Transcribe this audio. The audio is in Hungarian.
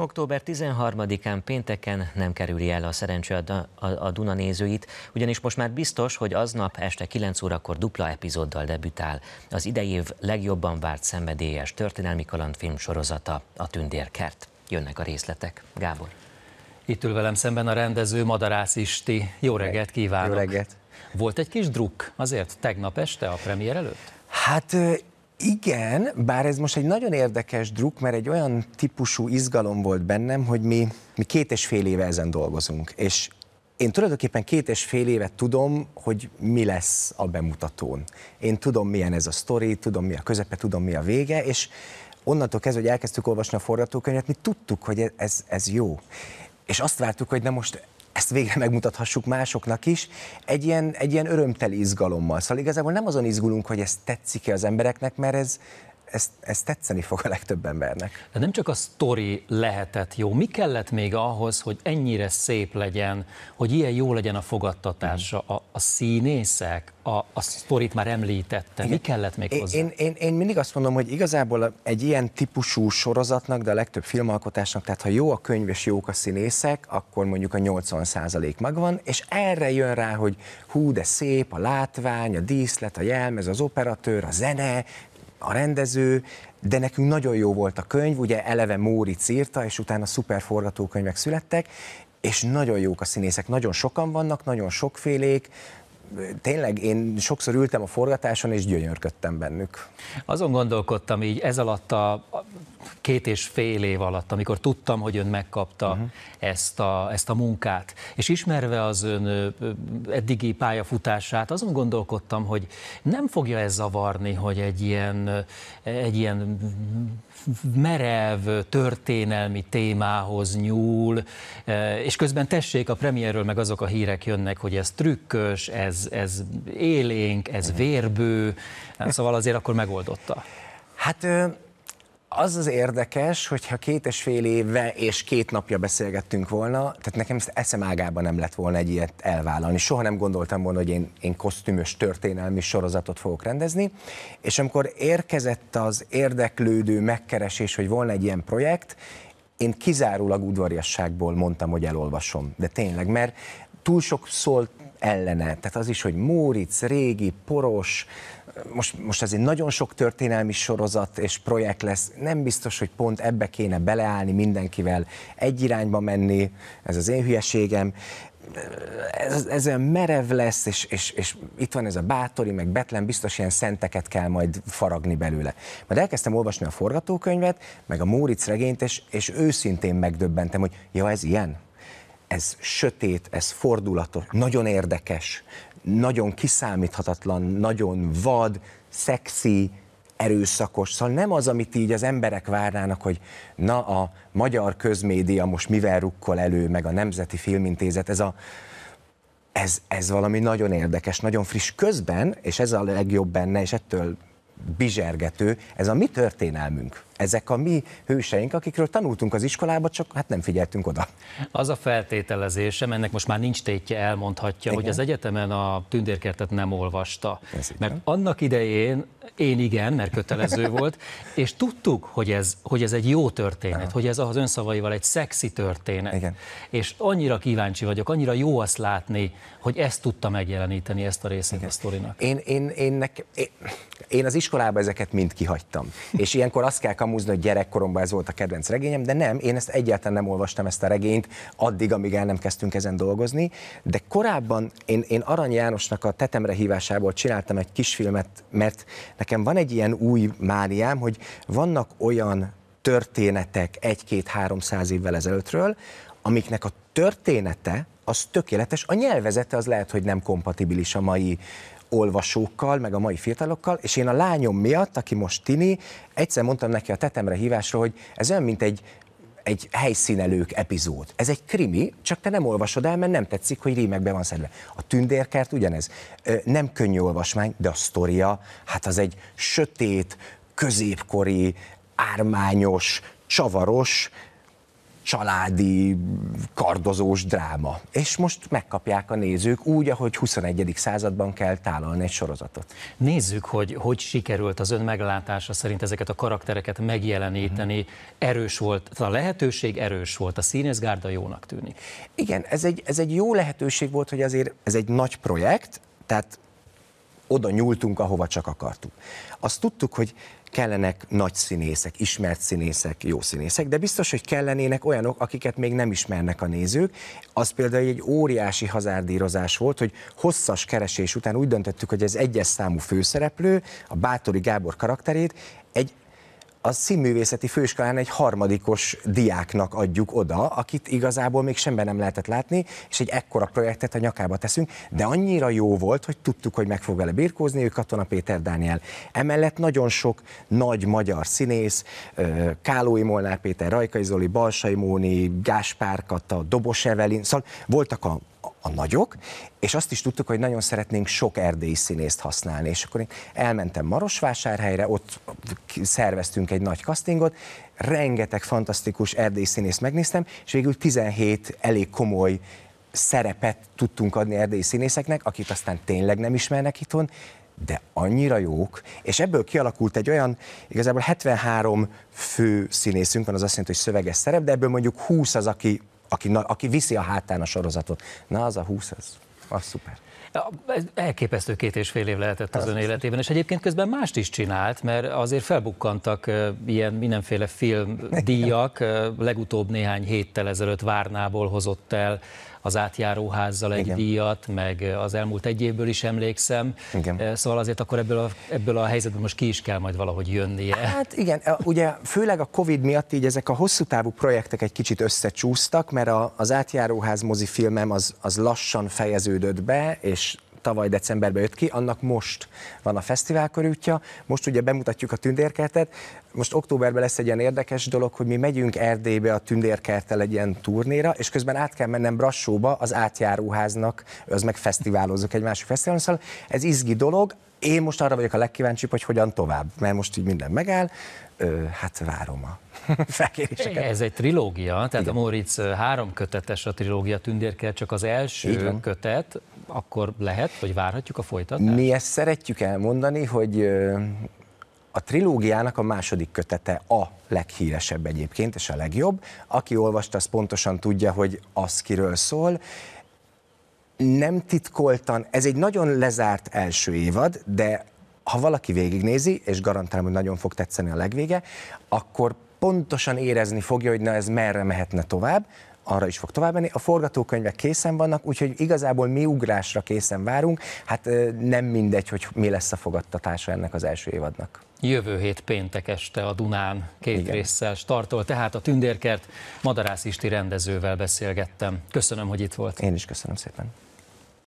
Október 13-án pénteken nem kerüli el a szerencső a, a, a Duna nézőit, ugyanis most már biztos, hogy aznap este 9 órakor dupla epizóddal debütál az idei év legjobban várt szenvedélyes történelmi kalandfilm sorozata, a Tündérkert. Jönnek a részletek. Gábor. Itt ül velem szemben a rendező Madarász Isti. Jó reggelt kívánok! Jó reggelt! Volt egy kis druk, azért tegnap este a premier előtt? Hát igen, bár ez most egy nagyon érdekes druk, mert egy olyan típusú izgalom volt bennem, hogy mi, mi két és fél éve ezen dolgozunk, és én tulajdonképpen két és fél évet tudom, hogy mi lesz a bemutatón. Én tudom, milyen ez a sztori, tudom, mi a közepe, tudom, mi a vége, és onnantól kezdve, hogy elkezdtük olvasni a forgatókönyvet, mi tudtuk, hogy ez, ez jó. És azt vártuk, hogy na most ezt végre megmutathassuk másoknak is, egy ilyen, egy ilyen örömteli izgalommal. Szóval igazából nem azon izgulunk, hogy ez tetszik-e az embereknek, mert ez, ez, ez tetszeni fog a legtöbb embernek. De nem csak a sztori lehetett jó, mi kellett még ahhoz, hogy ennyire szép legyen, hogy ilyen jó legyen a fogadtatása, mhm. a, a színészek, a, a sztorit már említette, mi kellett még hozzá? Én, én, én mindig azt mondom, hogy igazából egy ilyen típusú sorozatnak, de a legtöbb filmalkotásnak, tehát ha jó a könyv és jók a színészek, akkor mondjuk a 80% megvan, és erre jön rá, hogy hú, de szép a látvány, a díszlet, a jelmez, az operatőr, a zene, a rendező, de nekünk nagyon jó volt a könyv, ugye eleve Móri írta, és utána szuper forgatókönyvek születtek, és nagyon jók a színészek, nagyon sokan vannak, nagyon sokfélék, tényleg én sokszor ültem a forgatáson, és gyönyörködtem bennük. Azon gondolkodtam így ez alatt a két és fél év alatt, amikor tudtam, hogy ön megkapta uh-huh. ezt, a, ezt a munkát, és ismerve az ön eddigi pályafutását, azon gondolkodtam, hogy nem fogja ez zavarni, hogy egy ilyen, egy ilyen merev történelmi témához nyúl, és közben tessék, a premierről meg azok a hírek jönnek, hogy ez trükkös, ez ez, ez élénk, ez mhm. vérbő, szóval azért akkor megoldotta. Hát az az érdekes, hogyha két és fél éve és két napja beszélgettünk volna, tehát nekem ezt eszem ágában nem lett volna egy ilyet elvállalni. Soha nem gondoltam volna, hogy én, én kosztümös történelmi sorozatot fogok rendezni, és amikor érkezett az érdeklődő megkeresés, hogy volna egy ilyen projekt, én kizárólag udvariasságból mondtam, hogy elolvasom, de tényleg, mert túl sok szólt ellene. Tehát az is, hogy Móric, régi, poros, most, most azért nagyon sok történelmi sorozat és projekt lesz, nem biztos, hogy pont ebbe kéne beleállni mindenkivel, egy irányba menni, ez az én hülyeségem, ez, ez olyan merev lesz, és, és, és itt van ez a bátori, meg Betlen, biztos ilyen szenteket kell majd faragni belőle. Majd elkezdtem olvasni a forgatókönyvet, meg a Móricz regényt, és, és őszintén megdöbbentem, hogy ja, ez ilyen? ez sötét, ez fordulatos, nagyon érdekes, nagyon kiszámíthatatlan, nagyon vad, szexi, erőszakos, szóval nem az, amit így az emberek várnának, hogy na a magyar közmédia most mivel rukkol elő, meg a Nemzeti Filmintézet, ez a ez, ez valami nagyon érdekes, nagyon friss közben, és ez a legjobb benne, és ettől bizsergető, ez a mi történelmünk ezek a mi hőseink, akikről tanultunk az iskolába, csak hát nem figyeltünk oda. Az a feltételezésem, ennek most már nincs tétje, elmondhatja, igen? hogy az egyetemen a tündérkertet nem olvasta. Ez mert igen. annak idején én igen, mert kötelező volt, és tudtuk, hogy ez, hogy ez egy jó történet, Aha. hogy ez az önszavaival egy szexi történet. Igen. És annyira kíváncsi vagyok, annyira jó azt látni, hogy ezt tudta megjeleníteni, ezt a részét igen. a sztorinak. Én, én, én, nek, én, én az iskolában ezeket mind kihagytam. És ilyenkor azt kell úzni, hogy gyerekkoromban ez volt a kedvenc regényem, de nem, én ezt egyáltalán nem olvastam ezt a regényt addig, amíg el nem kezdtünk ezen dolgozni, de korábban én, én Arany Jánosnak a tetemre hívásából csináltam egy kisfilmet, mert nekem van egy ilyen új mániám, hogy vannak olyan történetek egy-két-háromszáz évvel ezelőttről, amiknek a története az tökéletes, a nyelvezete az lehet, hogy nem kompatibilis a mai olvasókkal, meg a mai fiatalokkal, és én a lányom miatt, aki most tini, egyszer mondtam neki a tetemre hívásra, hogy ez olyan, mint egy egy helyszínelők epizód. Ez egy krimi, csak te nem olvasod el, mert nem tetszik, hogy rímekbe van szedve. A tündérkert ugyanez. Nem könnyű olvasmány, de a sztoria, hát az egy sötét, középkori, ármányos, csavaros, családi, kardozós dráma. És most megkapják a nézők úgy, ahogy 21. században kell tálalni egy sorozatot. Nézzük, hogy hogy sikerült az ön meglátása szerint ezeket a karaktereket megjeleníteni. Mhm. Erős volt, a lehetőség erős volt, a színészgárda jónak tűnik. Igen, ez egy, ez egy jó lehetőség volt, hogy azért ez egy nagy projekt, tehát oda nyúltunk, ahova csak akartuk. Azt tudtuk, hogy kellenek nagy színészek, ismert színészek, jó színészek, de biztos, hogy kellenének olyanok, akiket még nem ismernek a nézők. Az például egy óriási hazárdírozás volt, hogy hosszas keresés után úgy döntöttük, hogy ez egyes számú főszereplő, a Bátori Gábor karakterét egy a színművészeti főiskolán egy harmadikos diáknak adjuk oda, akit igazából még semben nem lehetett látni, és egy ekkora projektet a nyakába teszünk, de annyira jó volt, hogy tudtuk, hogy meg fog vele birkózni, ő Katona Péter Dániel. Emellett nagyon sok nagy magyar színész, Kálói Molnár Péter, Rajkai Zoli, Balsai Móni, Gáspár Kata, Dobos Evelin, szóval voltak a a nagyok, és azt is tudtuk, hogy nagyon szeretnénk sok erdélyi színészt használni, és akkor én elmentem Marosvásárhelyre, ott szerveztünk egy nagy castingot, rengeteg fantasztikus erdélyi színészt megnéztem, és végül 17 elég komoly szerepet tudtunk adni erdélyi színészeknek, akit aztán tényleg nem ismernek itthon, de annyira jók, és ebből kialakult egy olyan, igazából 73 fő színészünk van, az azt jelenti, hogy szöveges szerep, de ebből mondjuk 20 az, aki aki, na, aki viszi a hátán a sorozatot. Na, az a 20, az, az szuper. Elképesztő két és fél év lehetett az, az ön életében, és egyébként közben mást is csinált, mert azért felbukkantak ilyen mindenféle filmdíjak, legutóbb néhány héttel ezelőtt Várnából hozott el az átjáróházzal egy Igen. díjat, meg eh, az elmúlt egy évből is emlékszem. Igen. Eh, szóval azért akkor ebből a, ebből a helyzetből most ki is kell majd valahogy jönnie. Hát igen, eh, ugye főleg a Covid miatt így ezek a hosszú távú projektek egy kicsit összecsúsztak, mert a, az átjáróház mozifilmem az, az lassan fejeződött be, és tavaly decemberben jött ki, annak most van a fesztivál körültja, most ugye bemutatjuk a tündérkertet, most októberben lesz egy ilyen érdekes dolog, hogy mi megyünk Erdélybe a tündérkerttel egy ilyen turnéra, és közben át kell mennem Brassóba az átjáróháznak, az meg fesztiválozok egy másik fesztiválon, szóval ez izgi dolog, én most arra vagyok a legkíváncsibb, hogy hogyan tovább, mert most így minden megáll, ö, hát várom a felkéréseket. Ez egy trilógia, tehát Igen. a Moritz három kötetes a trilógia tündérkel, csak az első kötet, akkor lehet, hogy várhatjuk a folytatást? Mi ezt szeretjük elmondani, hogy a trilógiának a második kötete a leghíresebb egyébként, és a legjobb. Aki olvasta, az pontosan tudja, hogy az kiről szól, nem titkoltan, ez egy nagyon lezárt első évad, de ha valaki végignézi, és garantálom, hogy nagyon fog tetszeni a legvége, akkor pontosan érezni fogja, hogy na ez merre mehetne tovább, arra is fog tovább menni. A forgatókönyvek készen vannak, úgyhogy igazából mi ugrásra készen várunk. Hát nem mindegy, hogy mi lesz a fogadtatása ennek az első évadnak. Jövő hét péntek este a Dunán két Igen. résszel startol, tehát a Tündérkert Madarász Isti rendezővel beszélgettem. Köszönöm, hogy itt volt. Én is köszönöm szépen.